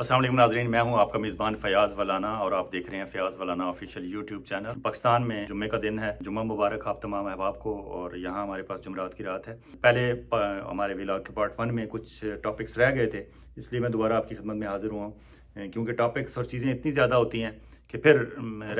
असलम नाजरीन मैं हूं आपका मेज़बान फयाज वलाना और आप देख रहे हैं फयाज वलाना ऑफिशियल यूट्यूब चैनल पाकिस्तान में जुम्मे का दिन है जुम्मा मुबारक आप तमाम अहबाब को और यहाँ हमारे पास जुमरात की रात है पहले हमारे विलाग के पार्ट वन में कुछ टॉपिक्स रह गए थे इसलिए मैं दोबारा आपकी खिदमत में हाजिर हुआ क्योंकि टॉपिक्स और चीज़ें इतनी ज़्यादा होती हैं कि फिर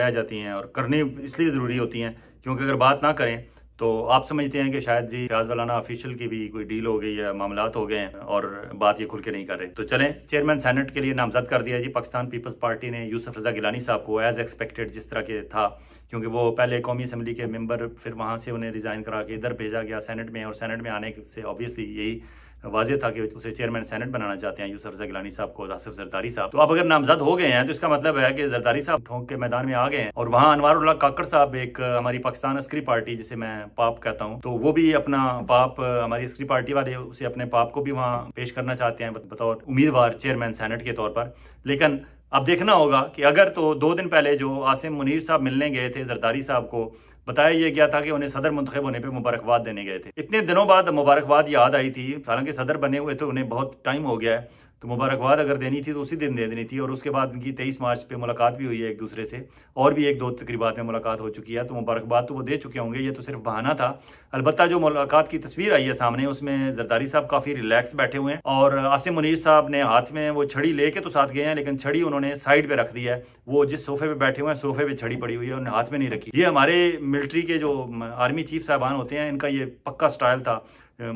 रह जाती हैं और करनी इसलिए ज़रूरी होती हैं क्योंकि अगर बात ना करें तो आप समझते हैं कि शायद जी प्याज वालाना ऑफिशियल की भी कोई डील हो गई है मामला हो गए हैं और बात ये खुल के नहीं कर रहे तो चलें चेयरमैन सेनेट के लिए नामजद कर दिया जी पाकिस्तान पीपल्स पार्टी ने यूसुफ रजा गिलानी साहब को एज एक्सपेक्टेड जिस तरह के था क्योंकि वो पहले कौमी असम्बली के मेम्बर फिर वहाँ से उन्हें रिज़ाइन करा के इधर भेजा गया सैनट में और सैनट में आने से ऑब्वियसली यही वाजह था कि उसे चेयरमैन सेनेट बनाना चाहते हैं यूसफ जगलानी साहब को आसिफ जरदारी साहब तो आप अगर नामजद हो गए हैं तो इसका मतलब है कि जरदारी साहब ठोंक के मैदान में आ गए हैं और वहाँ उल्ला काकड़ साहब एक हमारी पाकिस्तान अस्करी पार्टी जिसे मैं पाप कहता हूँ तो वो भी अपना पाप हमारी अस्करी पार्टी वाले उसे अपने पाप को भी वहाँ पेश करना चाहते हैं बतौर उम्मीदवार चेयरमैन सैनेट के तौर पर लेकिन अब देखना होगा कि अगर तो दो दिन पहले जो आसिम मुनीर साहब मिलने गए थे जरदारी साहब को बताया यह गया था कि उन्हें सदर मुंतब होने पर मुबारकबाद देने गए थे इतने दिनों बाद मुबारकबाद याद आई थी हालांकि सदर बने हुए थे उन्हें बहुत टाइम हो गया है तो मुबारकबाद अगर देनी थी तो उसी दिन दे देनी थी और उसके बाद उनकी तेईस मार्च पे मुलाकात भी हुई है एक दूसरे से और भी एक दो तकरीबा में मुलाकात हो चुकी है तो मुबारकबाद तो वो दे चुके होंगे ये तो सिर्फ बहाना था अलबत् जो मुलाकात की तस्वीर आई है सामने उसमें जरदारी साहब काफ़ी रिलैक्स बैठे हुए हैं और आसिम मुनीर साहब ने हाथ में वो छड़ी लेके तो साथ गए हैं लेकिन छड़ी उन्होंने साइड पर रख दी है वो जिस सोफे पर बैठे हुए हैं सोफे पर छड़ी पड़ी हुई है उन्होंने हाथ में नहीं रखी ये हमारे मिलिट्री के जो आर्मी चीफ साहबान होते हैं इनका ये पक्का स्टाइल था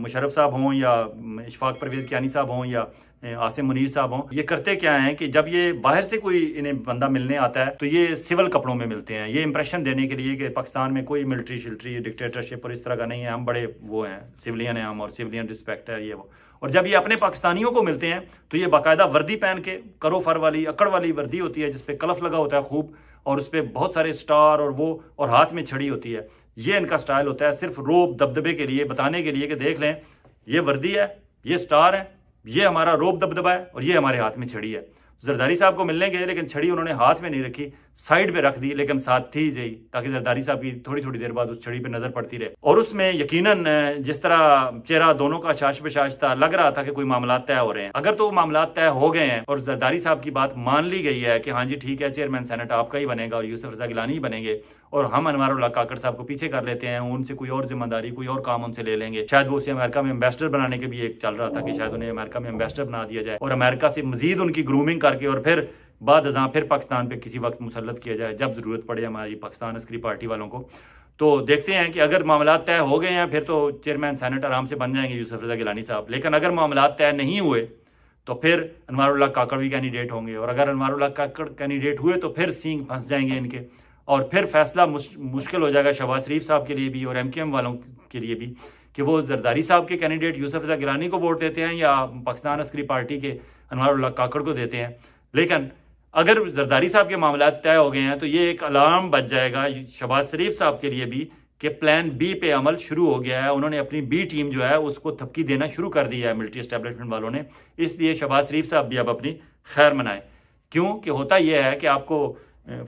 मुशरफ साहब हों या इशफाक परवेज़ क्यानी साहब हों या आसिम मुनीर साहब हों ये करते क्या हैं कि जब ये बाहर से कोई इन्हें बंदा मिलने आता है तो ये सिविल कपड़ों में मिलते हैं ये इंप्रेशन देने के लिए कि पाकिस्तान में कोई मिलिट्री शिल्ट्री डिक्टेटरशिप और इस तरह का नहीं है हम बड़े वो हैं सिविलियन हैं हम और सिविलियन रिस्पेक्ट है ये वो और जब ये अपने पाकिस्तानियों को मिलते हैं तो ये बाकायदा वर्दी पहन के करो फर वाली अकड़ वाली वर्दी होती है जिसपे कलफ लगा होता है खूब और उस पर बहुत सारे स्टार और वो और हाथ में छड़ी होती है ये इनका स्टाइल होता है सिर्फ रोब दबदबे के लिए बताने के लिए कि देख लें ये वर्दी है ये स्टार है ये हमारा रोप दबदबा है और ये हमारे हाथ में छड़ी है जरदारी साहब को मिलने गए लेकिन छड़ी उन्होंने हाथ में नहीं रखी साइड पे रख दी लेकिन साथ थी जी ताकि जरदारी साहब की थोड़ी थोड़ी देर बाद उस छड़ी पे नजर पड़ती रहे और उसमें यकीनन जिस तरह चेहरा दोनों का शाश बशाश था लग रहा था कि कोई मामला तय हो रहे हैं अगर तो मामला तय हो गए हैं और जरदारी साहब की बात मान ली गई है कि हाँ जी ठीक है चेयरमैन सेनेट आपका ही बनेगा और यूसुफ रजा गिलानी ही बनेंगे और हम अनवर काकड़ साहब को पीछे कर लेते हैं उनसे कोई और जिम्मेदारी कोई और काम उनसे ले लेंगे शायद वो उसे अमेरिका में एम्बेसडर बनाने के भी एक चल रहा था कि शायद उन्हें अमेरिका में एम्बेसडर बना दिया जाए और अमेरिका से मजीद उनकी ग्रूमिंग करके और फिर बाद अजा फिर पाकिस्तान पर किसी वक्त मुसलत किया जाए जब ज़रूरत पड़े हमारी पाकिस्तान अस्करी पार्टी वालों को तो देखते हैं कि अगर मामला तय हो गए हैं फिर तो चेयरमैन सैनट आराम से बन जाएंगे यूसफ रजा गिलानी साहब लेकिन अगर मामला तय नहीं हुए तो फिर अनवारुल्ला काकड़ भी कैंडिडेट होंगे और अगर अनवारुल्ला काकड़ कैंडिडेट हुए तो फिर सिंह फंस जाएंगे इनके और फिर फैसला मुश्किल हो जाएगा शहबाज शरीफ साहब के लिए भी और एम के एम वालों के लिए भी कि वो जरदारी साहब के कैंडिडेट यूसफ रजा गिलानी को वोट देते हैं या पाकिस्तान अस्करी पार्टी के अनवारुल्ला काकड़ को देते हैं लेकिन अगर जरदारी साहब के मामला तय हो गए हैं तो ये एक अलार्म बच जाएगा शबाज शरीफ साहब के लिए भी कि प्लान बी पे अमल शुरू हो गया है उन्होंने अपनी बी टीम जो है उसको थपकी देना शुरू कर दिया है मिलिट्री इस्टेब्लिशमेंट वालों ने इसलिए शबाज शरीफ साहब भी अब अपनी खैर मनाए क्योंकि होता यह है कि आपको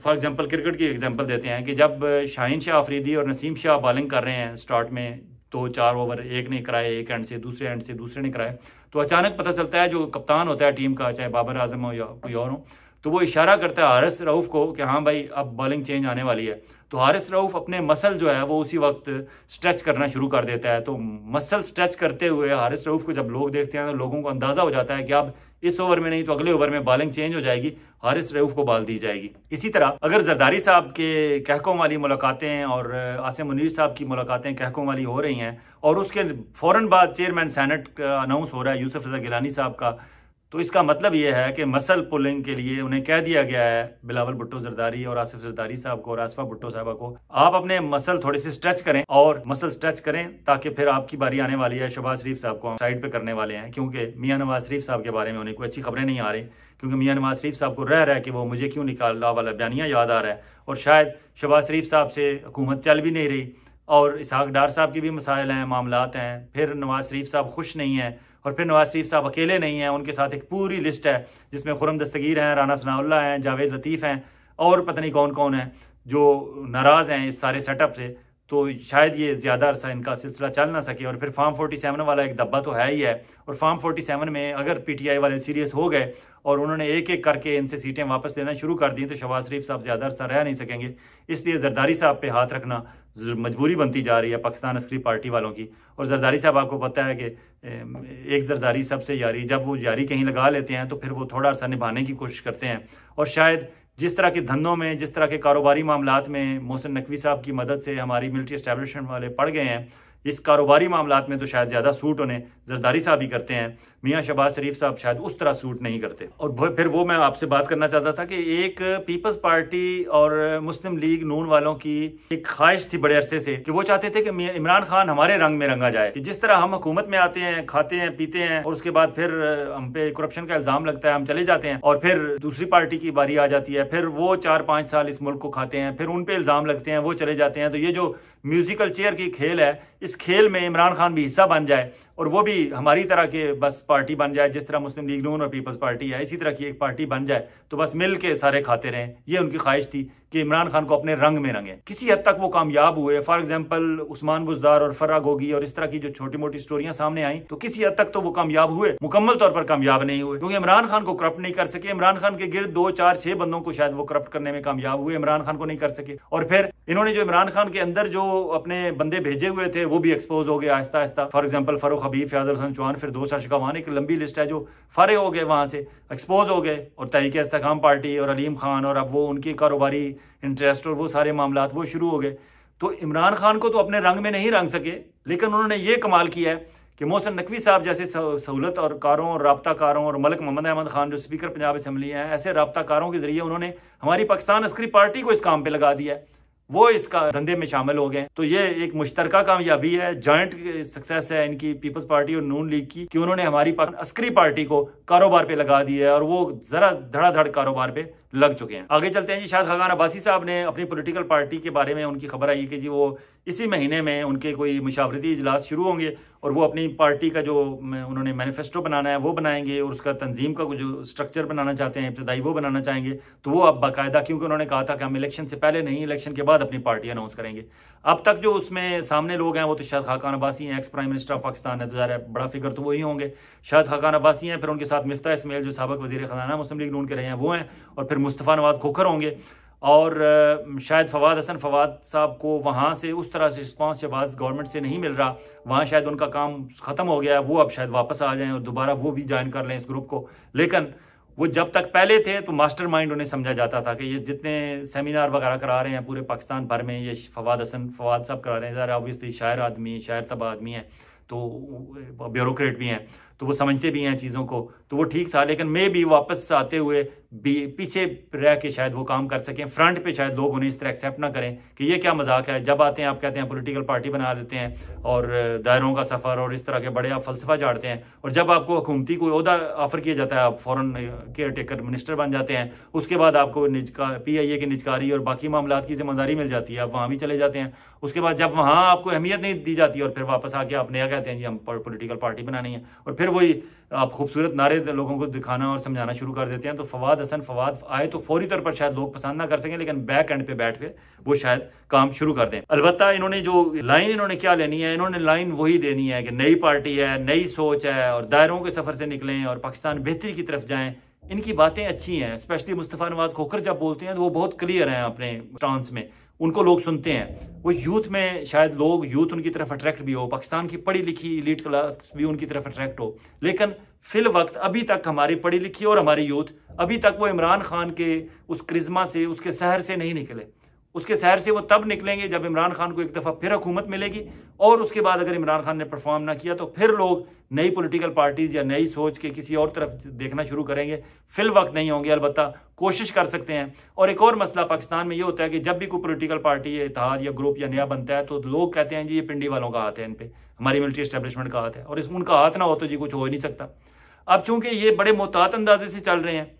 फॉर एग्जांपल क्रिकेट की एग्जांपल देते हैं कि जब शाहिन शाह आफरीदी और नसीम शाह बॉलिंग कर रहे हैं स्टार्ट में तो चार ओवर एक ने कराए एक एंड से दूसरे एंड से दूसरे ने कराए तो अचानक पता चलता है जो कप्तान होता है टीम का चाहे बाबर आजम हो या कोई और हो तो वो इशारा करता है हारिस रऊफ़ को कि हाँ भाई अब बॉलिंग चेंज आने वाली है तो हारिस रऊफ़ अपने मसल जो है वो उसी वक्त स्ट्रेच करना शुरू कर देता है तो मसल स्ट्रेच करते हुए हारिस रऊफ़ को जब लोग देखते हैं तो लोगों को अंदाज़ा हो जाता है कि अब इस ओवर में नहीं तो अगले ओवर में बॉलिंग चेंज हो जाएगी हारिस रऊफ को बॉल दी जाएगी इसी तरह अगर जरदारी साहब के कहकों वाली मुलाकातें और आसिम मुनीर साहब की मुलाकातें कहकों वाली हो रही हैं और उसके फ़ौरन बाद चेयरमैन सैनट अनाउंस हो रहा है यूसुफ रजा गिलानी साहब का तो इसका मतलब यह है कि मसल पुलिंग के लिए उन्हें कह दिया गया है बिलावल भुट्टो जरदारी और आसिफ जरदारी साहब को और आसफा भुट्टो साहब को आप अपने मसल थोड़े से स्ट्रेच करें और मसल स्ट्रेच करें ताकि फिर आपकी बारी आने वाली है शहबाज शरीफ साहब को साइड पे करने वाले हैं क्योंकि मियाँ नवाज शरीफ साहब के बारे में उन्हें कोई अच्छी खबरें नहीं आ रही क्योंकि मियाँ नवाज शरीफ साहब को रह रहा है कि वो मुझे क्यों निकाल रहा वाला बयानिया याद आ रहा है और शायद शहबाज शरीफ साहब से हुकूमत चल भी नहीं रही और इसहाक डार साहब के भी मसाइल हैं मामलात हैं फिर नवाज शरीफ साहब खुश नहीं हैं और फिर नवाज शरीफ साहब अकेले नहीं हैं उनके साथ एक पूरी लिस्ट है जिसमें खुरम दस्तगीर हैं राना सनाउल्ला हैं जावेद लतीफ़ हैं और पता नहीं कौन कौन है जो नाराज़ हैं इस सारे सेटअप से तो शायद ये ज़्यादा अरसा इनका सिलसिला चल ना सके और फिर फार्म फोर्टी सेवन वाला एक दब्बा तो है ही है और फार्म सेवन में अगर पीटीआई वाले सीरियस हो गए और उन्होंने एक एक करके इनसे सीटें वापस लेना शुरू कर दी तो शबाज शरीफ साहब ज़्यादा अरसा रह नहीं सकेंगे इसलिए जरदारी साहब पे हाथ रखना मजबूरी बनती जा रही है पाकिस्तान अस्करी पार्टी वालों की और जरदारी साहब आपको पता है कि एक जरदारी सबसे यारी जब वो यारी कहीं लगा लेते हैं तो फिर वो थोड़ा अर्सा निभाने की कोशिश करते हैं और शायद जिस तरह के धंधों में जिस तरह के कारोबारी मामला में मोहसिन नकवी साहब की मदद से हमारी मिलिट्री इस्टेबलिशमेंट वाले पड़ गए हैं इस कारोबारी मामला में तो शायद ज़्यादा सूट उन्हें जरदारी साहब ही करते हैं मियाँ शबाज शरीफ साहब शायद उस तरह सूट नहीं करते और फिर वो मैं आपसे बात करना चाहता था कि एक पीपल्स पार्टी और मुस्लिम लीग नून वालों की एक ख्वाहिश थी बड़े अरसे से कि वो चाहते थे कि इमरान खान हमारे रंग में रंगा जाए कि जिस तरह हम हुकूमत में आते हैं खाते हैं पीते हैं और उसके बाद फिर हम पे करप्शन का इल्ज़ाम लगता है हम चले जाते हैं और फिर दूसरी पार्टी की बारी आ जाती है फिर वो चार पाँच साल इस मुल्क को खाते हैं फिर उन पर इल्ज़ाम लगते हैं वो चले जाते हैं तो ये जो म्यूजिकल चेयर की खेल है इस खेल में इमरान खान भी हिस्सा बन जाए और वो भी हमारी तरह के बस पार्टी बन जाए जिस तरह मुस्लिम लीग नून और पीपल्स पार्टी है इसी तरह की एक पार्टी बन जाए तो बस मिल के सारे खाते रहें ये उनकी ख्वाहिश थी कि इमरान खान को अपने रंग में रंगे किसी हद तक वो कामयाब हुए फॉर एग्जाम्पल उस्मान बुजदार और फराग होगी और इस तरह की जो छोटी मोटी स्टोरियां सामने आई तो किसी हद तक तो वो कामयाब हुए मुकम्मल तौर पर कामयाब नहीं हुए क्योंकि इमरान खान को करप्ट नहीं कर सके इमरान खान के गिर दो चार छह बंदों को शायद वो करप्ट करने में कामयाब हुए इमरान खान को नहीं कर सके और फिर इन्होंने जो इमरान खान के अंदर जो अपने बंदे भेजे हुए थे वो भी एक्सपोज हो गए आहिस्ता आहिस्ता फॉर एग्जाम्पल फरूख हबीब फयाज हसन चौहान फिर दो शाह वहाँ एक लंबी लिस्ट है जो फ़रे हो गए वहाँ से एक्सपोज हो गए और तहरीक इसकाम पार्टी और अलीम खान और अब वो उनके कारोबारी इंटरेस्ट और वो सारे मामला वो शुरू हो गए तो इमरान खान को तो अपने रंग में नहीं रंग सके लेकिन उन्होंने ये कमाल किया है कि मोहसन नकवी साहब जैसे सहूलत और कारों और रबताकारों और मलक मोहम्मद अहमद खान जो स्पीकर पंजाब असम्बली हैं ऐसे रबताकारों के ज़रिए उन्होंने हमारी पाकिस्तान अस्करी पार्टी को इस काम पर लगा दिया है वो इसका धंधे में शामिल हो गए तो ये एक मुश्तर कामयाबी है जॉइंट सक्सेस है इनकी पीपल्स पार्टी और नून लीग की कि उन्होंने हमारी अस्करी पार्टी को कारोबार पे लगा दी है और वो जरा धड़ाधड़ कारोबार पे लग चुके हैं आगे चलते हैं जी शाह खगान अब्बासी साहब ने अपनी पॉलिटिकल पार्टी के बारे में उनकी खबर आई कि जी वो इसी महीने में उनके कोई मुशावरती इजलास शुरू होंगे और वो अपनी पार्टी का जो उन्होंने मैनिफेस्टो बनाना है वो बनाएंगे और उसका तंजीम का जो स्ट्रक्चर बनाना चाहते हैं इब्तदाई वो बनाना चाहेंगे तो वो अब बाकायदा क्योंकि उन्होंने कहा था कि हम इलेक्शन से पहले नहीं इलेक्शन के बाद अपनी पार्टी अनाउंस करेंगे अब तक जो उसमें सामने लोग हैं वो तो शाह खाकान अब्बासी हैं ex prime minister of Pakistan है तो ज़्यादा बड़ा फिक्र तो वही होंगे शाह खाकान अब्बासी हैं फिर उनके साथ मिफ्ता इसमेल जो सबक वजी खजाना मुस्लिम लीग नून के रहे हैं वो हैं और फिर मुस्तफ़ा नवाज खोखर होंगे और शायद फवाद हसन फवाद साहब को वहाँ से उस तरह से रिस्पांस आज गवर्नमेंट से नहीं मिल रहा वहाँ शायद उनका काम ख़त्म हो गया है वो अब शायद वापस आ जाएं और दोबारा वो भी ज्वाइन कर लें इस ग्रुप को लेकिन वो जब तक पहले थे तो मास्टर माइंड उन्हें समझा जाता था कि ये जितने सेमिनार वगैरह करा रहे हैं पूरे पाकिस्तान भर में ये फवाद हसन फवाद साहब करा रहे हैं ज़रा ऑबियसली शायर आदमी शायर तब आदमी हैं तो ब्यूरोक्रेट भी हैं तो वो समझते भी हैं चीज़ों को तो वो ठीक था लेकिन मे भी वापस आते हुए पीछे रह के शायद वो काम कर सकें फ्रंट पे शायद लोग उन्हें इस तरह एक्सेप्ट ना करें कि ये क्या मजाक है जब आते हैं आप कहते हैं पॉलिटिकल पार्टी बना देते हैं और दायरों का सफ़र और इस तरह के बड़े आप फलसफा चाड़ते हैं और जब आपको हुकूमती कोई अहदा ऑफर किया जाता है आप फ़ौरन केयर टेकर मिनिस्टर बन जाते हैं उसके बाद आपको निजका पी आई ए की निजकारी और बाकी मामला की जिम्मेदारी मिल जाती है आप वहाँ भी चले जाते हैं उसके बाद जब वहाँ आपको अहमियत नहीं दी जाती और फिर वापस आके आप नया कहते हैं जी हम पोलिटिकल पार्टी बनानी है और फिर वही आप खूबसूरत नारे लोगों को दिखाना और समझाना शुरू कर देते हैं तो फवाद हसन फवाद आए तो फौरी तौर पर शायद लोग पसंद ना कर सकें लेकिन बैक एंड पे बैठ के वो शायद काम शुरू कर दें अलबत् इन्होंने जो लाइन इन्होंने क्या लेनी है इन्होंने लाइन वही देनी है कि नई पार्टी है नई सोच है और दायरों के सफ़र से निकलें और पाकिस्तान बेहतरी की तरफ जाएँ इनकी बातें अच्छी हैं स्पेशली मुस्तफ़ा नवाज़ खोखर जब बोलते हैं तो वो बहुत क्लियर हैं अपने स्टांस में उनको लोग सुनते हैं वो यूथ में शायद लोग यूथ उनकी तरफ अट्रैक्ट भी हो पाकिस्तान की पढ़ी लिखी लीड क्लास भी उनकी तरफ अट्रैक्ट हो लेकिन फिल वक्त अभी तक हमारी पढ़ी लिखी और हमारी यूथ अभी तक वो इमरान खान के उस क्रिज्मा से उसके शहर से नहीं निकले उसके शहर से वो तब निकलेंगे जब इमरान खान को एक दफ़ा फिर हुकूमत मिलेगी और उसके बाद अगर इमरान खान ने परफॉर्म ना किया तो फिर लोग नई पॉलिटिकल पार्टीज़ या नई सोच के किसी और तरफ देखना शुरू करेंगे फिल वक्त नहीं होंगे अलबत् कोशिश कर सकते हैं और एक और मसला पाकिस्तान में ये होता है कि जब भी कोई पोलिटिकल पार्टी या इतिहाद या ग्रुप या नया बनता है तो लोग कहते हैं जी ये पिंडी वालों का हाथ है इन पर हमारी मिलिट्री इस्टेबलिशमेंट का हाथ है और इस उनका हाथ ना हो तो जी कुछ हो ही नहीं सकता अब चूँकि ये बड़े मोहतात अंदाजे से चल रहे हैं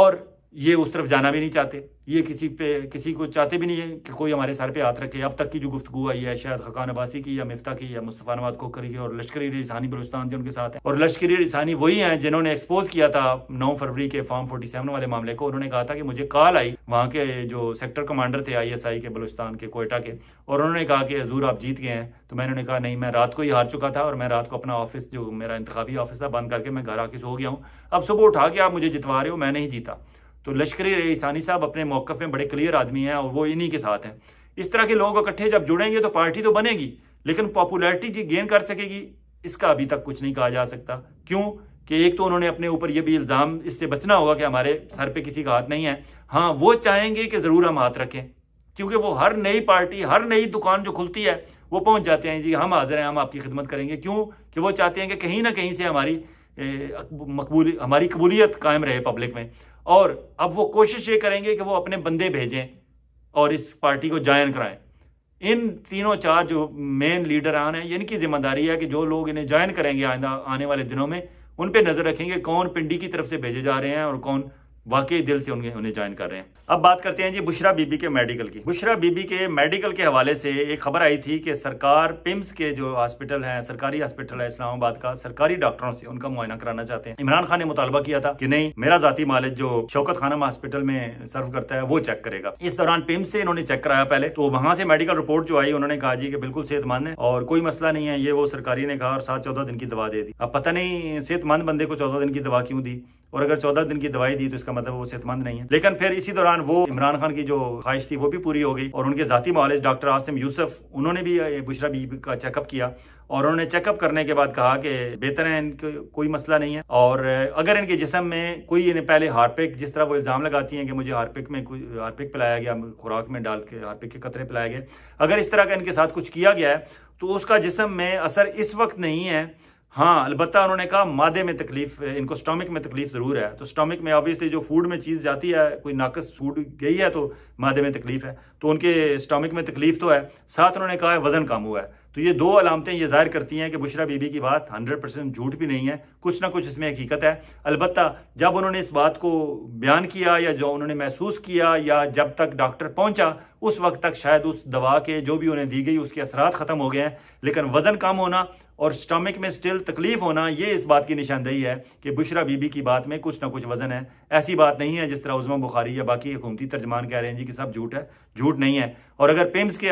और ये उस तरफ जाना भी नहीं चाहते ये किसी पे किसी को चाहते भी नहीं है कि कोई हमारे सर पे हाथ रखे अब तक की जो गुफ्तु आई है शायद खकान अबासी की या मिफ्ता की या मुस्तफ़ा नवाज कोकरी की और लश्करी रिसानी बलुस्तान से उनके साथ है और लश्करी रिसानी वही हैं जिन्होंने एक्सपोज किया था नौ फरवरी के फॉर्म फोर्टी सेवन वाले मामले को उन्होंने कहा था कि मुझे कॉल आई वहाँ के जो सेक्टर कमांडर थे आई एस आई के बलुस्तान के कोयटा के और उन्होंने कहा कि हजूर आप जीत गए हैं तो मैंने कहा नहीं मैं रात को ही हार चुका था और मैं रात को अपना ऑफिस जो मेरा इंतबी ऑफिस था बंद करके मैं घर आके सो गया हूँ अब सुबह उठा के आप मुझे जितवा रहे हो मैं नहीं जीता तो लश्कर रईसानी साहब अपने मौक़ में बड़े क्लियर आदमी हैं और वो इन्हीं के साथ हैं इस तरह के लोग इकट्ठे जब जुड़ेंगे तो पार्टी तो बनेगी लेकिन पॉपुलैरिटी जी गेन कर सकेगी इसका अभी तक कुछ नहीं कहा जा सकता क्यों कि एक तो उन्होंने अपने ऊपर ये भी इल्ज़ाम इससे बचना होगा कि हमारे सर पे किसी का हाथ नहीं है हाँ वो चाहेंगे कि ज़रूर हम हाथ रखें क्योंकि वो हर नई पार्टी हर नई दुकान जो खुलती है वो पहुँच जाते हैं जी हम हाजिर हैं हम आपकी खिदमत करेंगे क्यों कि वो चाहते हैं कि कहीं ना कहीं से हमारी मकबूली मकबूल हमारी कबूलियत कायम रहे पब्लिक में और अब वो कोशिश ये करेंगे कि वो अपने बंदे भेजें और इस पार्टी को ज्वाइन कराएं इन तीनों चार जो मेन लीडर आने हैं इनकी जिम्मेदारी है कि जो लोग इन्हें ज्वाइन करेंगे आने वाले दिनों में उन पर नज़र रखेंगे कौन पिंडी की तरफ से भेजे जा रहे हैं और कौन वाकई दिल से उन्हें उन्हें ज्वाइन कर रहे हैं अब बात करते हैं जी बुशरा बीबी के मेडिकल की बुशरा बीबी के मेडिकल के हवाले से एक खबर आई थी कि सरकार पिम्स के जो हॉस्पिटल है सरकारी हॉस्पिटल है इस्लामाबाद का सरकारी डॉक्टरों से उनका मुआयना कराना चाहते हैं इमरान खान ने मुतालबा किया था कि नहीं मेरा जाती मालिक जो शौकत खानम हॉस्पिटल में सर्व करता है वो चेक करेगा इस दौरान पिम्स से इन्होंने चेक कराया पहले तो वहां से मेडिकल रिपोर्ट जो आई उन्होंने कहा जी कि बिल्कुल सेहतमंद है और कोई मसला नहीं है ये वो सरकारी ने कहा और सात चौदह दिन की दवा दे दी अब पता नहीं सेहतमंद बंदे को चौदह दिन की दवा क्यों दी और अगर चौदह दिन की दवाई दी तो इसका मतलब वो सेहतमंद नहीं है लेकिन फिर इसी दौरान वो इमरान खान की जो ख्वाहिश थी वो भी पूरी हो गई और उनके जाती मालिज डॉक्टर आसिम यूसुफ उन्होंने भी बुशरा बी का चेकअप किया और उन्होंने चेकअप करने के बाद कहा कि बेहतर है इनके कोई मसला नहीं है और अगर इनके जिसम में कोई इन्हें पहले हारपिक जिस तरह वो इल्ज़ाम लगाती हैं कि मुझे हारपिक में कोई हार्पिक पिलाया गया खुराक में डाल के हारपिक के कतरे पिलाए गए अगर इस तरह का इनके साथ कुछ किया गया है तो उसका जिसम में असर इस वक्त नहीं है हाँ अलबत् उन्होंने कहा मादे में तकलीफ इनको स्टॉमिक में तकलीफ ज़रूर है तो स्टॉमिक में ऑब्वियसली जो फूड में चीज़ जाती है कोई नाकस फूड गई है तो मादे में तकलीफ है तो उनके स्टॉमिक में तकलीफ तो है साथ उन्होंने कहा है वज़न कम हुआ है तो ये दो अलामतें ये जाहिर करती हैं कि बुशरा बीबी की बात हंड्रेड परसेंट झूठ भी नहीं है कुछ ना कुछ इसमें हकीकत है अलबत् जब उन्होंने इस बात को बयान किया या जो उन्होंने महसूस किया या जब तक डॉक्टर पहुंचा उस वक्त तक शायद उस दवा के जो भी उन्हें दी गई उसके असरात ख़त्म हो गए हैं लेकिन वजन कम होना और स्टमक में स्टिल तकलीफ होना ये इस बात की निशानदेही है कि बुशरा बीबी की बात में कुछ ना कुछ वजन है ऐसी बात नहीं है जिस तरह उजमा बुखारी या बाकी हुकूमती तर्जमान कह रहे हैं जी कि सब झूठ है झूठ नहीं है और अगर पेम्स के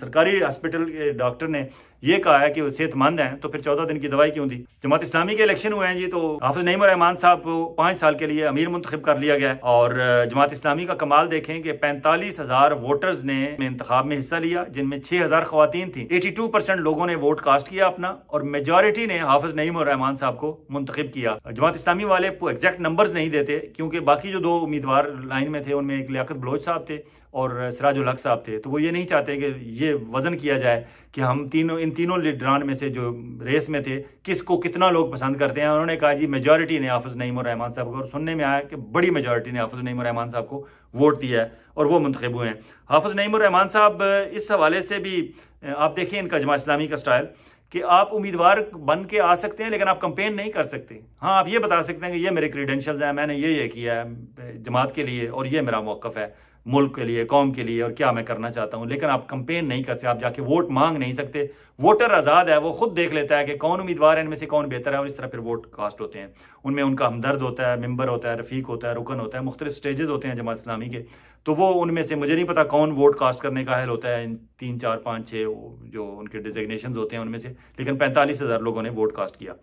सरकारी हॉस्पिटल के डॉक्टर ने ये कहा है कि सेहतमंद हैं तो फिर चौदह दिन की दवाई क्यों दी जमात इस्लामी के इलेक्शन हुए हैं जी तो हाफिज नईम रहमान साहब को पाँच साल के लिए अमीर मुंतखब कर लिया गया और जमात इस्लामी का कमाल देखें कि पैंतालीस हजार वोटर्स ने इंतखब में हिस्सा लिया जिनमें छह हजार खुवान थी एटी टू परसेंट लोग लोगों ने वोट कास्ट किया अपना और मेजोरिटी ने हाफिज नईम और रहमान साहब को मुंतखब किया जमात इस्लामी वाले एग्जैक्ट नंबर्स नहीं देते क्योंकि बाकी जो दो उम्मीदवार लाइन में थे उनमें एक लियाकत बलोच साहब थे और सराजुल हक साहब थे तो वो ये नहीं चाहते कि ये वज़न किया जाए कि हम तीनों इन तीनों लीडरान में से जो रेस में थे किसको कितना लोग पसंद करते हैं उन्होंने कहा जी मेजोरिटी ने हाफिज़ नईम और रहमान साहब को और सुनने में आया कि बड़ी मेजोरिटी ने हाफिज़ नईम और रहमान साहब को वोट दिया है और वो मुंतब हुए हैं हाफिज़ नईम और रहमान साहब इस हवाले से भी आप देखें इनका जमा इस्लामी का स्टाइल कि आप उम्मीदवार बन के आ सकते हैं लेकिन आप कंपेन नहीं कर सकते हाँ आप ये बता सकते हैं कि ये मेरे क्रीडेंशल्स हैं मैंने ये ये किया है जमात के लिए और ये मेरा मौक़ है मुल्क के लिए कौम के लिए और क्या मैं करना चाहता हूँ लेकिन आप कंपेन नहीं कर सकते आप जाके वोट मांग नहीं सकते वोटर आज़ाद है वो खुद देख लेता है कि कौन उम्मीदवार है इनमें से कौन बेहतर है और इस तरह फिर वोट कास्ट होते हैं उनमें उनका हमदर्द होता है मेम्बर होता है रफीक होता है रुकन होता है मुख्तलिफ स्टेजेस होते हैं जमात इस्लामी के तो वो उनमें से मुझे नहीं पता कौन वोट कास्ट करने का हल होता है तीन चार पाँच छः जो उनके डिजिग्नेशन होते हैं उनमें से लेकिन पैंतालीस हज़ार लोगों ने वोट कास्ट किया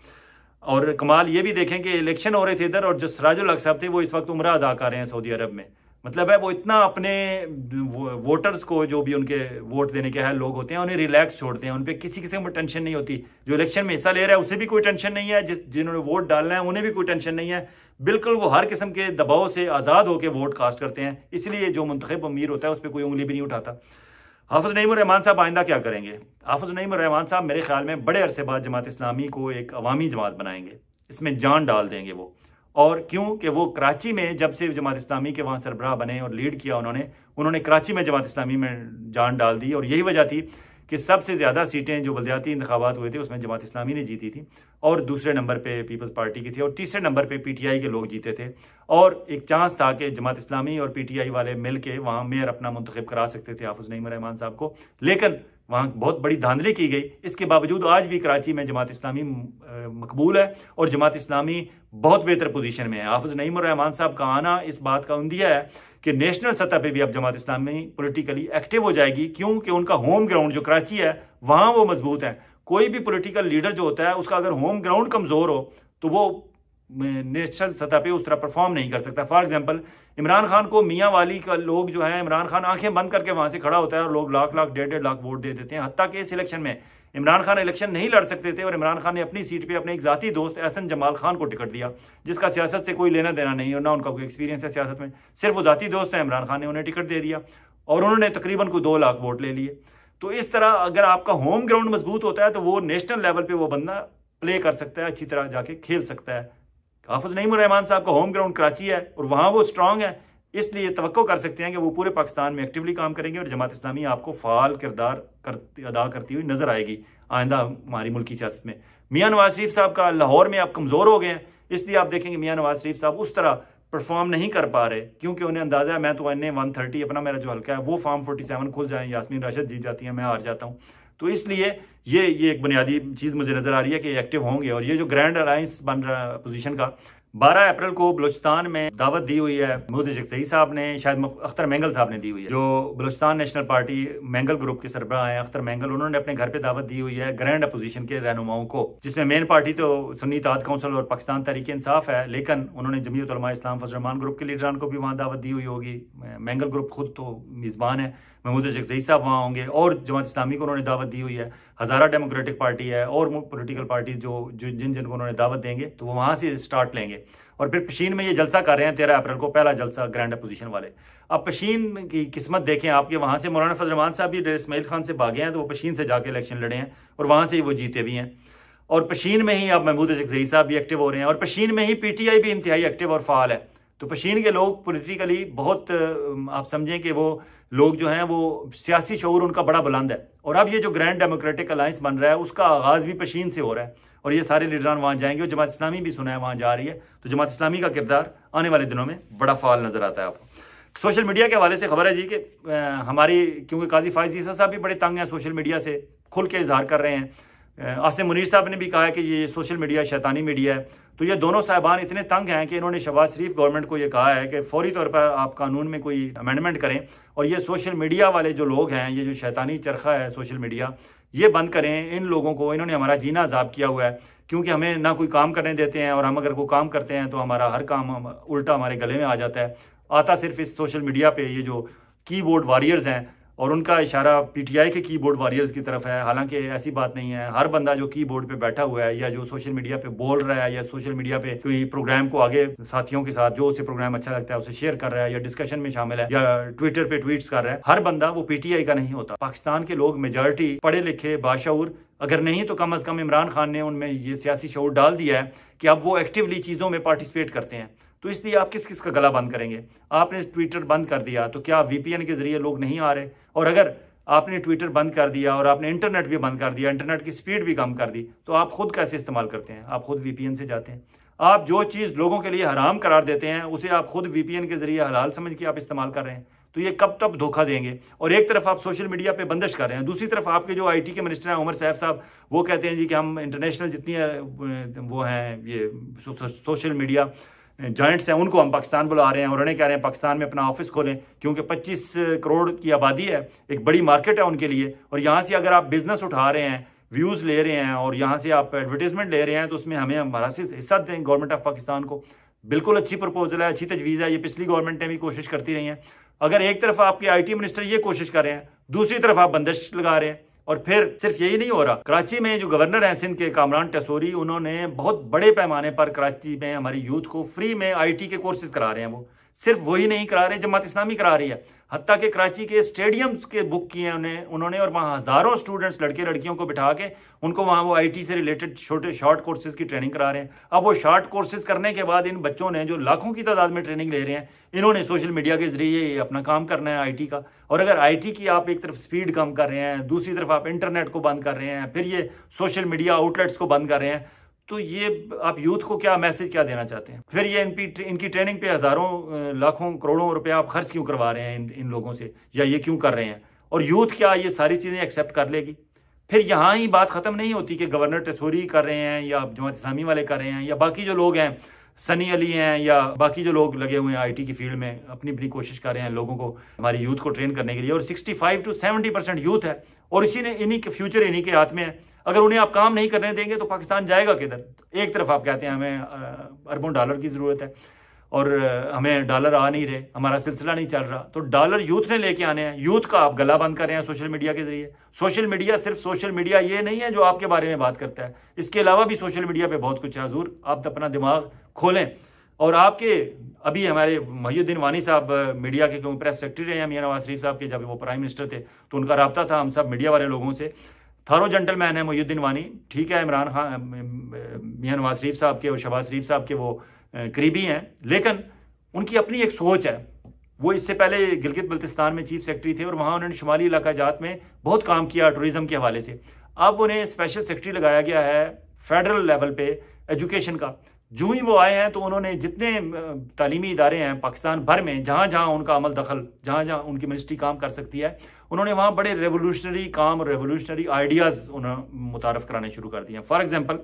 और कमाल ये भी देखें कि इलेक्शन हो रहे थे इधर और जो सराजुल हक साहब थे वो इस वक्त उम्र अदा कर रहे हैं सऊदी अरब में मतलब है वो इतना अपने वोटर्स को जो भी उनके वोट देने के है लोग होते हैं उन्हें रिलैक्स छोड़ते हैं उन पर किसी किसी को टेंशन नहीं होती जो इलेक्शन में हिस्सा ले रहा है उसे भी कोई टेंशन नहीं है जिस जिन्होंने वोट डालना है उन्हें भी कोई टेंशन नहीं है बिल्कुल वो हर किस्म के दबाव से आज़ाद होकर वोट कास्ट करते हैं इसलिए जो मंतखब अमीर होता है उस पर कोई उंगली भी नहीं उठाता हाफज नईमान साहब आइंदा क्या करेंगे हाफज नईमान साहब मेरे ख्याल में बड़े अरसे बाद जमात इस्लामी को एक अवामी जमात बनाएंगे इसमें जान डाल देंगे वो और क्यों कि वो कराची में जब से जमात इस्लामी के वहाँ सरबराह बने और लीड किया उन्होंने उन्होंने कराची में जमात इस्लामी में जान डाल दी और यही वजह थी कि सबसे ज़्यादा सीटें जो बलदियाती इंतबात हुए थे उसमें जमात इस्लामी ने जीती थी और दूसरे नंबर पे पीपल्स पार्टी की थी और तीसरे नंबर पे पीटीआई के लोग जीते थे और एक चांस था कि जमात इस्लामी और पीटीआई वाले मिल के वहाँ मेयर अपना मंतखब करा सकते थे हाफुज़ नईम रहमान साहब को लेकिन वहाँ बहुत बड़ी धांधली की गई इसके बावजूद आज भी कराची में जमात इस्लामी मकबूल है और जमात इस्लामी बहुत बेहतर पोजीशन में है हाफिज़ रहमान साहब का आना इस बात का उंदिया है कि नेशनल सतह पे भी अब जमात इस्लामी पोलिटिकली एक्टिव हो जाएगी क्योंकि उनका होम ग्राउंड जो कराची है वहाँ वो मजबूत है कोई भी पोलिटिकल लीडर जो होता है उसका अगर होम ग्राउंड कमज़ोर हो तो वो नेशनल सतह पर उस तरह परफॉर्म नहीं कर सकता फॉर एग्जाम्पल इमरान खान को मियाँ वाली का लोग जो है इमरान खान आंखें बंद करके वहाँ से खड़ा होता है और लोग लाख लाख डेढ़ डेढ़ लाख वोट दे देते हैं हती कि इस इलेक्शन में इमरान खान इलेक्शन नहीं लड़ सकते थे और इमरान खान ने अपनी सीट पे अपने एक ज़ाती दोस्त एहसन जमाल खान को टिकट दिया जिसका सियासत से कोई लेना देना नहीं और ना उनका कोई एक्सपीरियंस है सियासत में सिर्फ वो ज़ाती दोस्त हैं इमरान खान ने उन्हें टिकट दे दिया और उन्होंने तकरीबन कोई दो लाख वोट ले लिए तो इस तरह अगर आपका होम ग्राउंड मजबूत होता है तो वो नेशनल लेवल पर वो बंदा प्ले कर सकता है अच्छी तरह जाके खेल सकता है हाफज नईम रहमान साहब का होम ग्राउंड कराची है और वहाँ वो स्ट्रांग है इसलिए तो कर सकते हैं कि वो पूरे पाकिस्तान में एक्टिवली काम करेंगे और जमात इस्लामी आपको फाल किरदार कर अदा करती हुई नजर आएगी आइंदा हमारी मुल्की सियासत में मियाँ नवाज शरीफ साहब का लाहौर में आप कमज़ोर हो गए हैं इसलिए आप देखेंगे मियाँ नवाज शरीफ साहब उस तरह परफॉर्म नहीं कर पा रहे क्योंकि उन्हें अंदाजा है मैं तो एन ए वन थर्टी अपना मेरा जो हल्का है वो फॉर्म फोर्टी सेवन खुल जाए यासमीन राशद जीत जाती है मैं हार जाता हूँ तो इसलिए ये ये एक बुनियादी चीज़ मुझे नज़र आ रही है कि एक्टिव होंगे और ये जो ग्रैंड अलायंस बन रहा है अपोजिशन का 12 अप्रैल को बलोचिस्तान में दावत दी हुई है शेख सही साहब ने शायद अख्तर मैंगल साहब ने दी हुई है जो Balochistan national party Mengal group के सरबराह हैं अख्तर मैंगल उन्होंने अपने घर पे दावत दी हुई है ग्रैंड अपोजिशन के रहनुमाओं को जिसमें मेन पार्टी तो सुन्नी ताद काउंसिल और पाकिस्तान तरीके इंसाफ है लेकिन उन्होंने जमीयतलमा इस्लाम फजरमान ग्रुप के लीडरान को भी वहाँ दावत दी हुई होगी मैंगल ग्रुप खुद तो मेज़बान है महमूद शेखजई साहब वहाँ होंगे और जमात इस्लामी को उन्होंने दावत दी हुई है हज़ारा डेमोक्रेटिक पार्टी है और पोलिटिकल पार्टीज जो, जिन जिन को उन्होंने दावत देंगे तो वो वहाँ से स्टार्ट लेंगे और फिर पशीन में ये जलसा कर रहे हैं तेरह अप्रैल को पहला जलसा ग्रैंड अपोजिशन वाले अब पशीन की किस्मत देखें आपके वहाँ से मौलाना फजरमान साहब भी डेर इसमाइल खान से भागे हैं तो वो पशीन से जाके इलेक्शन लड़े हैं और वहाँ से ही वो जीते भी हैं और पशीन में ही अब महमूद जगजई साहब भी एक्टिव हो रहे हैं और पशीन में ही आई भी इंतहाई एक्टिव और फाल है तो पशीन के लोग पोलिटिकली बहुत आप समझें कि वो लोग जो हैं वो सियासी शौर उनका बड़ा बुलंद है और अब ये जो ग्रैंड डेमोक्रेटिक अलायंस बन रहा है उसका आगाज़ भी पशीन से हो रहा है और ये सारे लीडरान वहाँ जाएंगे और जमात इस्लामी भी सुना है वहाँ जा रही है तो जमात इस्लामी का किरदार आने वाले दिनों में बड़ा फाल नज़र आता है आपको सोशल मीडिया के हवाले से खबर है जी कि हमारी क्योंकि काजी ईसा साहब भी बड़े तंग हैं सोशल मीडिया से खुल के इजहार कर रहे हैं आसिम मुनीर साहब ने भी कहा है कि ये सोशल मीडिया शैतानी मीडिया है तो ये दोनों साहबान इतने तंग हैं कि इन्होंने शबाज शरीफ गवर्नमेंट को ये कहा है कि फौरी तौर पर आप कानून में कोई अमेंडमेंट करें और ये सोशल मीडिया वाले जो लोग हैं ये जो शैतानी चरखा है सोशल मीडिया ये बंद करें इन लोगों को इन्होंने हमारा जीना अजाब किया हुआ है क्योंकि हमें ना कोई काम करने देते हैं और हम अगर कोई काम करते हैं तो हमारा हर काम उल्टा हमारे गले में आ जाता है आता सिर्फ इस सोशल मीडिया पर ये जो कीबोर्ड वॉरियर्स हैं और उनका इशारा पीटीआई के कीबोर्ड वॉरियर्स की तरफ है हालांकि ऐसी बात नहीं है हर बंदा जो कीबोर्ड पे बैठा हुआ है या जो सोशल मीडिया पे बोल रहा है या सोशल मीडिया पे कोई प्रोग्राम को आगे साथियों के साथ जो उसे प्रोग्राम अच्छा लगता है उसे शेयर कर रहा है या डिस्कशन में शामिल है या ट्विटर पे ट्वीट कर रहा है हर बंदा वो पीटीआई का नहीं होता पाकिस्तान के लोग मेजोरिटी पढ़े लिखे बादशाह अगर नहीं तो कम अज कम इमरान खान ने उनमें ये सियासी शोर डाल दिया है कि अब वो एक्टिवली चीज़ों में पार्टिसिपेट करते हैं तो इसलिए आप किस किस का गला बंद करेंगे आपने ट्विटर बंद कर दिया तो क्या वीपीएन के जरिए लोग नहीं आ रहे और अगर आपने ट्विटर बंद कर दिया और आपने इंटरनेट भी बंद कर दिया इंटरनेट की स्पीड भी कम कर दी तो आप खुद कैसे इस्तेमाल करते हैं आप खुद वीपीएन से जाते हैं आप जो चीज़ लोगों के लिए हराम करार देते हैं उसे आप खुद वीपीएन के जरिए हलाल समझ के आप इस्तेमाल कर रहे हैं तो ये कब तब धोखा देंगे और एक तरफ आप सोशल मीडिया पे बंदिश कर रहे हैं दूसरी तरफ आपके जो आईटी के मिनिस्टर हैं उमर साहब साहब वो कहते हैं जी कि हम इंटरनेशनल जितनी वो हैं ये सोशल मीडिया जॉइंट्स हैं उनको हम पाकिस्तान बुला रहे हैं और उन्हें कह रहे हैं पाकिस्तान में अपना ऑफिस खोलें क्योंकि 25 करोड़ की आबादी है एक बड़ी मार्केट है उनके लिए और यहाँ से अगर आप बिज़नेस उठा रहे हैं व्यूज़ ले रहे हैं और यहाँ से आप एडवर्टीजमेंट ले रहे हैं तो उसमें हमें हमारा हिस्सा दें गवर्नमेंट ऑफ पाकिस्तान को बिल्कुल अच्छी प्रपोजल है अच्छी तजवीज़ है ये पिछली गवर्नमेंटें भी कोशिश करती रही हैं अगर एक तरफ आपके आई मिनिस्टर ये कोशिश कर रहे हैं दूसरी तरफ आप बंदिश लगा रहे हैं और फिर सिर्फ यही नहीं हो रहा कराची में जो गवर्नर हैं सिंध के कामरान टसोरी उन्होंने बहुत बड़े पैमाने पर कराची में हमारी यूथ को फ्री में आईटी के कोर्सेज करा रहे हैं वो सिर्फ वही नहीं करा रहे जमात इस्लामी करा रही है हती कि कराची के स्टेडियम्स के बुक किए हैं उन्हें उन्होंने और वहाँ हज़ारों स्टूडेंट्स लड़के लड़कियों को बिठा के उनको वहाँ वो आईटी से रिलेटेड छोटे शॉर्ट कोर्सेज़ की ट्रेनिंग करा रहे हैं अब वो शॉर्ट कोर्सेज़ करने के बाद इन बच्चों ने जो लाखों की तादाद में ट्रेनिंग ले रहे हैं इन्होंने सोशल मीडिया के ज़रिए अपना काम करना है आई का और अगर आईटी की आप एक तरफ स्पीड कम कर रहे हैं दूसरी तरफ आप इंटरनेट को बंद कर रहे हैं फिर ये सोशल मीडिया आउटलेट्स को बंद कर रहे हैं तो ये आप यूथ को क्या मैसेज क्या देना चाहते हैं फिर ये इनकी इनकी ट्रेनिंग पे हज़ारों लाखों करोड़ों रुपए आप खर्च क्यों करवा रहे हैं इन इन लोगों से या ये क्यों कर रहे हैं और यूथ क्या ये सारी चीज़ें एक्सेप्ट कर लेगी फिर यहाँ ही बात ख़त्म नहीं होती कि गवर्नर टेसोरी कर रहे हैं या जमात इस्लामी वाले कर रहे हैं या बाकी जो लोग हैं सनी अली हैं या बाकी जो लोग लगे हुए हैं आईटी की फील्ड में अपनी अपनी कोशिश कर रहे हैं लोगों को हमारी यूथ को ट्रेन करने के लिए और 65 टू 70 परसेंट यूथ है और इसी ने इन्हीं के फ्यूचर इन्हीं के हाथ में है अगर उन्हें आप काम नहीं करने देंगे तो पाकिस्तान जाएगा किधर एक तरफ आप कहते हैं हमें अरबों डॉलर की ज़रूरत है और हमें डॉलर आ नहीं रहे हमारा सिलसिला नहीं चल रहा तो डॉलर यूथ ने लेके आने हैं यूथ का आप गला बंद कर रहे हैं सोशल मीडिया के जरिए सोशल मीडिया सिर्फ सोशल मीडिया ये नहीं है जो आपके बारे में बात करता है इसके अलावा भी सोशल मीडिया पे बहुत कुछ है हजूर आप अपना दिमाग खोलें और आपके अभी हमारे महीद्दीन वानी साहब मीडिया के क्यों प्रेस सेक्रेटरी रहे हैं मियाँ नवाज शरीफ साहब के जब वो प्राइम मिनिस्टर थे तो उनका रबता था हम सब मीडिया वाले लोगों से थारो जेंटलमैन है मोहुद्दीन वानी ठीक है इमरान खान मियाँ नवाज शरीफ साहब के और शहबाज शरीफ साहब के वो करीबी हैं लेकिन उनकी अपनी एक सोच है वो इससे पहले गिलगित बल्तिस्तान में चीफ सेक्रेटरी थे और वहाँ उन्होंने शुमाली इलाका जात में बहुत काम किया टूरिज़म के हवाले से अब उन्हें स्पेशल सेक्रेटरी लगाया गया है फेडरल लेवल पे एजुकेशन का जू ही वो आए हैं तो उन्होंने जितने तलीमी इदारे हैं पाकिस्तान भर में जहाँ जहाँ उनका अमल दखल जहाँ जहाँ उनकी मिनिस्ट्री काम कर सकती है उन्होंने वहाँ बड़े रेवोल्यूशनरी काम और रेवोल्यूशनरी आइडियाज़ उन्होंने मुतारफ़ कराने शुरू कर दिए हैं फॉर एग्ज़ाम्पल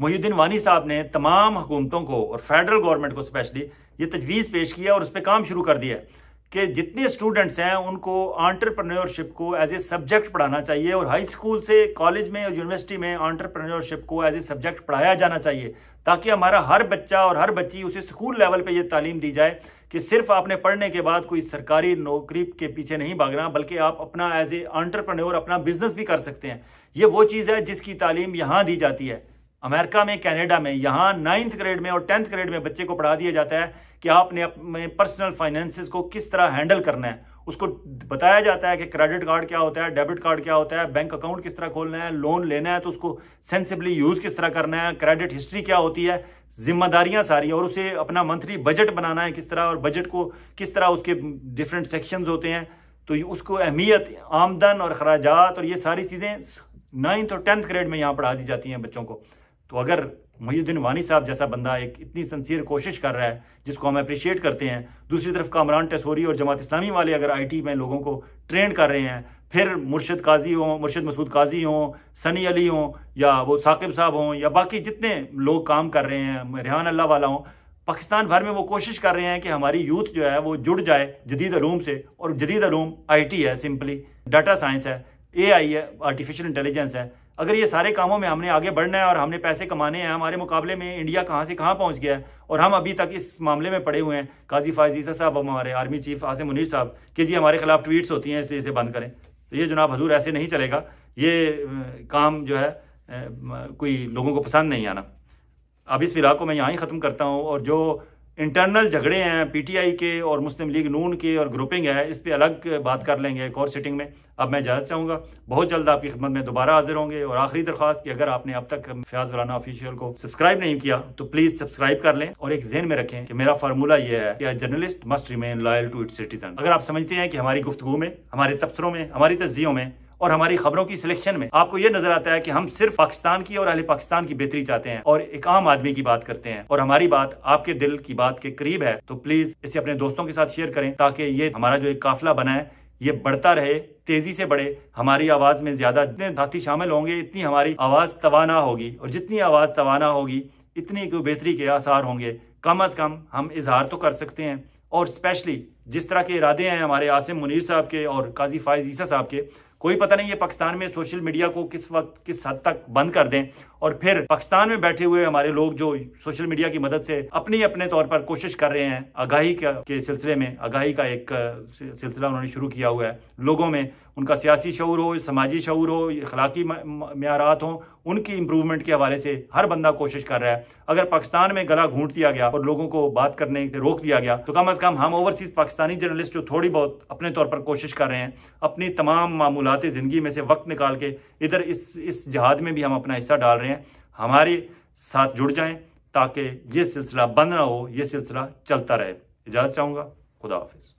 मोहुद्दीन वानी साहब ने तमाम हुकूमतों को और फेडरल गवर्नमेंट को स्पेशली ये तजवीज़ पेश किया और उस पर काम शुरू कर दिया है कि जितने स्टूडेंट्स हैं उनको ऑन्टरप्रनोरशिप को एज ए सब्जेक्ट पढ़ाना चाहिए और हाई स्कूल से कॉलेज में और यूनिवर्सिटी में ऑन्टरप्रनोरशिप को एज ए सब्जेक्ट पढ़ाया जाना चाहिए ताकि हमारा हर बच्चा और हर बच्ची उसे स्कूल लेवल पे ये तालीम दी जाए कि सिर्फ आपने पढ़ने के बाद कोई सरकारी नौकरी के पीछे नहीं भागना बल्कि आप अपना एज ए आंट्रप्रनोर अपना बिजनेस भी कर सकते हैं ये वो चीज़ है जिसकी तालीम यहाँ दी जाती है अमेरिका में कनाडा में यहाँ नाइन्थ ग्रेड में और टेंथ ग्रेड में बच्चे को पढ़ा दिया जाता है कि आपने अपने पर्सनल फाइनेंसिस को किस तरह हैंडल करना है उसको बताया जाता है कि क्रेडिट कार्ड क्या होता है डेबिट कार्ड क्या होता है बैंक अकाउंट किस तरह खोलना है लोन लेना है तो उसको सेंसिबली यूज़ किस तरह करना है क्रेडिट हिस्ट्री क्या होती है जिम्मेदारियां सारी और उसे अपना मंथली बजट बनाना है किस तरह और बजट को किस तरह उसके डिफरेंट सेक्शन होते हैं तो उसको अहमियत आमदन और अखराजात और ये सारी चीज़ें नाइन्थ और टेंथ ग्रेड में यहाँ पढ़ा दी जाती हैं बच्चों को तो अगर मयुद्दीन वानी साहब जैसा बंदा एक इतनी सन्सियर कोशिश कर रहा है जिसको हम अप्रिशिएट करते हैं दूसरी तरफ कामरान टेसोरी और जमात इस्लामी वाले अगर आईटी में लोगों को ट्रेन कर रहे हैं फिर मुर्शद काजी हों मुर्शद मसूद काजी हों सनी अली हों या वो साकिब साहब हों या बाकी जितने लोग काम कर रहे हैं रेहान अल्लाह वाला हों पाकिस्तान भर में वो कोशिश कर रहे हैं कि हमारी यूथ जो है वो जुड़ जाए जदीद अलूम से और जदीद अलूम आई टी है सिंपली डाटा साइंस है ए आई है आर्टिफिशल इंटेलिजेंस है अगर ये सारे कामों में हमने आगे बढ़ना है और हमने पैसे कमाने हैं हमारे मुकाबले में इंडिया कहाँ से कहाँ पहुँच गया है और हम अभी तक इस मामले में पड़े हुए हैं काजी फाजीसा साहब हमारे आर्मी चीफ आसिम मुनीर साहब कि जी हमारे खिलाफ ट्वीट्स होती हैं इसलिए इसे बंद करें तो ये जनाब हजूर ऐसे नहीं चलेगा ये काम जो है कोई लोगों को पसंद नहीं आना अब इस फिराक को मैं यहाँ ही ख़त्म करता हूँ और जो इंटरनल झगड़े हैं पीटीआई के और मुस्लिम लीग नून के और ग्रुपिंग है इस पर अलग बात कर लेंगे एक और सिटिंग में अब मैं इजाज़त चाहूँगा बहुत जल्द आपकी खिदमत में दोबारा हाजिर होंगे और आखिरी दरख्वास्त कि अगर आपने अब तक फयाज वराना ऑफिशियल को सब्सक्राइब नहीं किया तो प्लीज़ सब्सक्राइब कर लें और एक जहन में रखें कि मेरा फार्मूला यह है कि journalist must remain loyal to it citizen अगर आप समझते हैं कि हमारी गुफ्तु में हमारे तबसरों में हमारी तजियों में और हमारी खबरों की सिलेक्शन में आपको ये नजर आता है कि हम सिर्फ पाकिस्तान की और अहले पाकिस्तान की बेहतरी चाहते हैं और एक आम आदमी की बात करते हैं और हमारी बात आपके दिल की बात के करीब है तो प्लीज इसे अपने दोस्तों के साथ शेयर करें ताकि ये हमारा जो एक काफिला बना है ये बढ़ता रहे तेजी से बढ़े हमारी आवाज में ज्यादा जितने साथी शामिल होंगे इतनी हमारी आवाज तवाना होगी और जितनी आवाज तवाना होगी इतनी बेहतरी के आसार होंगे कम अज कम हम इजहार तो कर सकते हैं और स्पेशली जिस तरह के इरादे हैं हमारे आसिम मुनीर साहब के और काजी फायज ईसा साहब के कोई पता नहीं ये पाकिस्तान में सोशल मीडिया को किस वक्त किस हद तक बंद कर दें और फिर पाकिस्तान में बैठे हुए हमारे लोग जो सोशल मीडिया की मदद से अपने अपने तौर पर कोशिश कर रहे हैं आगाही के सिलसिले में आगाही का एक सिलसिला उन्होंने शुरू किया हुआ है लोगों में उनका सियासी शौर हो समाजी शौर हो अखलाकी मैारत हों उनकी इम्प्रूवमेंट के हवाले से हर बंदा कोशिश कर रहा है अगर पाकिस्तान में गला घूंट दिया गया और लोगों को बात करने से रोक दिया गया तो कम अज़ कम हम ओवरसीज़ पाकिस्तानी जर्नलिस्ट जो थोड़ी बहुत अपने तौर पर कोशिश कर रहे हैं अपनी तमाम मामूलत ज़िंदगी में से वक्त निकाल के इधर इस इस जहाद में भी हम अपना हिस्सा डाल रहे हैं हमारे साथ जुड़ जाएँ ताकि ये सिलसिला बंद ना हो ये सिलसिला चलता रहे इजाज़त चाहूँगा खुदा हाफिज़